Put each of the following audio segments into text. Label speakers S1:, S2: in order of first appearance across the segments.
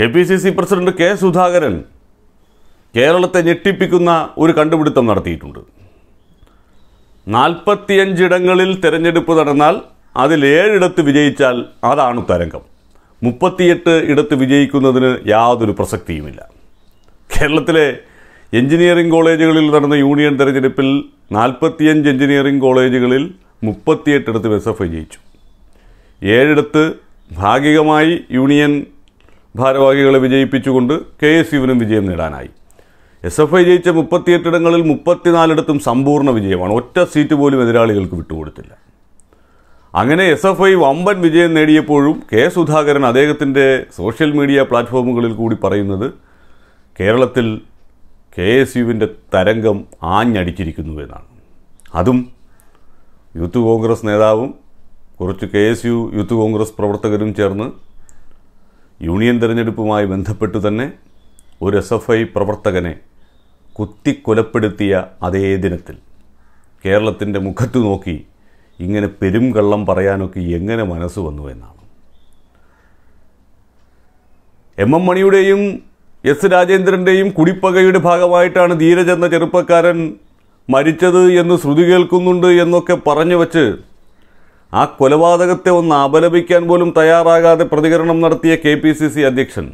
S1: K P C C president K Sudhakaran കേരളത്തെ ഞെട്ടിപ്പിക്കുന്ന ഒരു കണ്ടുപിടുത്തം നടത്തിയിട്ടുണ്ട് നാൽപ്പത്തിയഞ്ചിടങ്ങളിൽ തിരഞ്ഞെടുപ്പ് നടന്നാൽ അതിൽ ഏഴിടത്ത് വിജയിച്ചാൽ അതാണ് തരംഗം മുപ്പത്തിയെട്ട് ഇടത്ത് വിജയിക്കുന്നതിന് യാതൊരു പ്രസക്തിയുമില്ല കേരളത്തിലെ എഞ്ചിനീയറിംഗ് കോളേജുകളിൽ നടന്ന യൂണിയൻ തെരഞ്ഞെടുപ്പിൽ നാൽപ്പത്തിയഞ്ച് എഞ്ചിനീയറിംഗ് കോളേജുകളിൽ മുപ്പത്തിയെട്ടിടത്ത് എസ് എഫ് ഐ ജയിച്ചു ഏഴിടത്ത് ഭാഗികമായി യൂണിയൻ ഭാരവാഹികളെ വിജയിപ്പിച്ചുകൊണ്ട് കെ എസ് യുവിനും വിജയം നേടാനായി എസ് എഫ് ഐ ജയിച്ച മുപ്പത്തിയെട്ടിടങ്ങളിൽ മുപ്പത്തിനാലിടത്തും സമ്പൂർണ്ണ വിജയമാണ് ഒറ്റ സീറ്റ് പോലും എതിരാളികൾക്ക് വിട്ടുകൊടുത്തില്ല അങ്ങനെ എസ് എഫ് ഐ വമ്പൻ വിജയം നേടിയപ്പോഴും കെ സുധാകരൻ അദ്ദേഹത്തിൻ്റെ സോഷ്യൽ മീഡിയ പ്ലാറ്റ്ഫോമുകളിൽ കൂടി പറയുന്നത് കേരളത്തിൽ കെ എസ് യുവിൻ്റെ തരംഗം ആഞ്ഞടിച്ചിരിക്കുന്നു എന്നാണ് അതും യൂത്ത് കോൺഗ്രസ് നേതാവും കുറച്ച് K S U Youth Congress പ്രവർത്തകരും ചേർന്ന് യൂണിയൻ തിരഞ്ഞെടുപ്പുമായി ബന്ധപ്പെട്ടു തന്നെ ഒരു എസ് എഫ് ഐ പ്രവർത്തകനെ കുത്തിക്കൊലപ്പെടുത്തിയ അതേ ദിനത്തിൽ കേരളത്തിൻ്റെ മുഖത്ത് നോക്കി ഇങ്ങനെ പെരും കള്ളം പറയാനൊക്കെ എങ്ങനെ മനസ്സ് വന്നു എന്നാണ് എം എം മണിയുടെയും എസ് രാജേന്ദ്രൻ്റെയും കുടിപ്പകയുടെ ഭാഗമായിട്ടാണ് ധീരജ് എന്ന ചെറുപ്പക്കാരൻ മരിച്ചത് എന്ന് ശ്രുതി കേൾക്കുന്നുണ്ട് എന്നൊക്കെ പറഞ്ഞു വച്ച് ആ കൊലപാതകത്തെ ഒന്ന് അപലപിക്കാൻ പോലും തയ്യാറാകാതെ പ്രതികരണം നടത്തിയ കെ പി സി സി അധ്യക്ഷൻ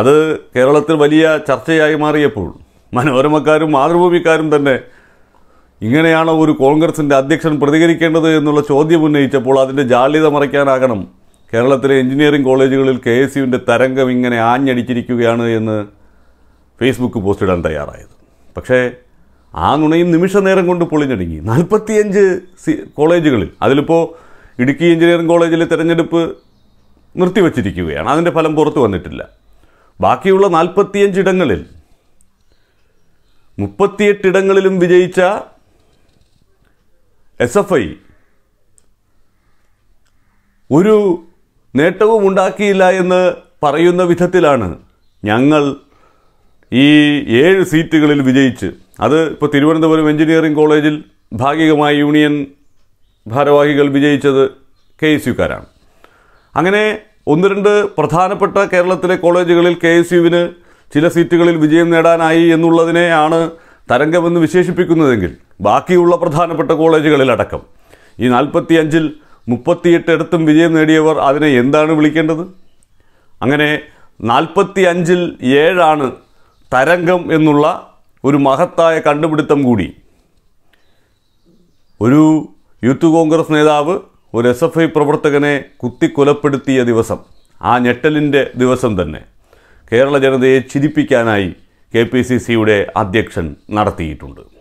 S1: അത് കേരളത്തിൽ വലിയ ചർച്ചയായി മാറിയപ്പോൾ മനോരമക്കാരും മാതൃഭൂമിക്കാരും തന്നെ ഇങ്ങനെയാണോ ഒരു കോൺഗ്രസിൻ്റെ അധ്യക്ഷൻ പ്രതികരിക്കേണ്ടത് എന്നുള്ള ചോദ്യം ഉന്നയിച്ചപ്പോൾ അതിൻ്റെ ജാള്യത മറയ്ക്കാനാകണം കേരളത്തിലെ എഞ്ചിനീയറിംഗ് കോളേജുകളിൽ കെ എസ് യുവിൻ്റെ തരംഗം ഇങ്ങനെ ആഞ്ഞടിച്ചിരിക്കുകയാണ് എന്ന് ഫേസ്ബുക്ക് പോസ്റ്റിടാൻ തയ്യാറായത് പക്ഷേ ആ നുണയും നിമിഷ നേരം കൊണ്ട് പൊളിഞ്ഞടങ്ങി നാൽപ്പത്തിയഞ്ച് സി കോളേജുകളിൽ അതിലിപ്പോൾ ഇടുക്കി എഞ്ചിനീയറിംഗ് കോളേജിലെ തിരഞ്ഞെടുപ്പ് നിർത്തിവച്ചിരിക്കുകയാണ് അതിൻ്റെ ഫലം പുറത്തു വന്നിട്ടില്ല ബാക്കിയുള്ള നാൽപ്പത്തിയഞ്ചിടങ്ങളിൽ മുപ്പത്തിയെട്ടിടങ്ങളിലും വിജയിച്ച എസ് എഫ് ഐ ഒരു നേട്ടവും ഉണ്ടാക്കിയില്ല എന്ന് പറയുന്ന വിധത്തിലാണ് ഞങ്ങൾ ഈ ഏഴ് സീറ്റുകളിൽ വിജയിച്ച് അത് ഇപ്പോൾ തിരുവനന്തപുരം എഞ്ചിനീയറിംഗ് കോളേജിൽ ഭാഗികമായി യൂണിയൻ ഭാരവാഹികൾ വിജയിച്ചത് കെ എസ് യുക്കാരാണ് അങ്ങനെ ഒന്ന് രണ്ട് പ്രധാനപ്പെട്ട കേരളത്തിലെ കോളേജുകളിൽ കെ എസ് യുവിന് ചില സീറ്റുകളിൽ വിജയം നേടാനായി എന്നുള്ളതിനെയാണ് തരംഗമെന്ന് വിശേഷിപ്പിക്കുന്നതെങ്കിൽ ബാക്കിയുള്ള പ്രധാനപ്പെട്ട കോളേജുകളിലടക്കം ഈ നാൽപ്പത്തി അഞ്ചിൽ ഇടത്തും വിജയം നേടിയവർ അതിനെ എന്താണ് വിളിക്കേണ്ടത് അങ്ങനെ നാൽപ്പത്തി അഞ്ചിൽ ഏഴാണ് തരംഗം എന്നുള്ള ഒരു മഹത്തായ കണ്ടുപിടുത്തം കൂടി ഒരു യൂത്ത് കോൺഗ്രസ് നേതാവ് ഒരു എസ് എഫ് ഐ പ്രവർത്തകനെ കുത്തിക്കൊലപ്പെടുത്തിയ ദിവസം ആ ഞെട്ടലിൻ്റെ ദിവസം തന്നെ കേരള ജനതയെ ചിരിപ്പിക്കാനായി കെ പി സി സിയുടെ അധ്യക്ഷൻ നടത്തിയിട്ടുണ്ട്